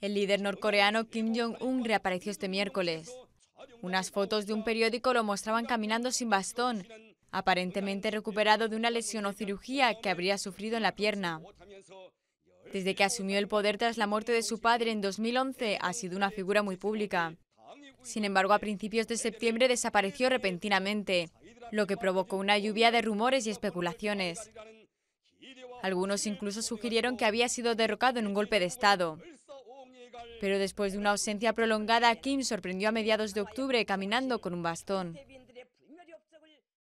El líder norcoreano Kim Jong-un reapareció este miércoles. Unas fotos de un periódico lo mostraban caminando sin bastón, aparentemente recuperado de una lesión o cirugía que habría sufrido en la pierna. Desde que asumió el poder tras la muerte de su padre en 2011, ha sido una figura muy pública. Sin embargo, a principios de septiembre desapareció repentinamente, lo que provocó una lluvia de rumores y especulaciones. Algunos incluso sugirieron que había sido derrocado en un golpe de Estado. Pero después de una ausencia prolongada, Kim sorprendió a mediados de octubre caminando con un bastón.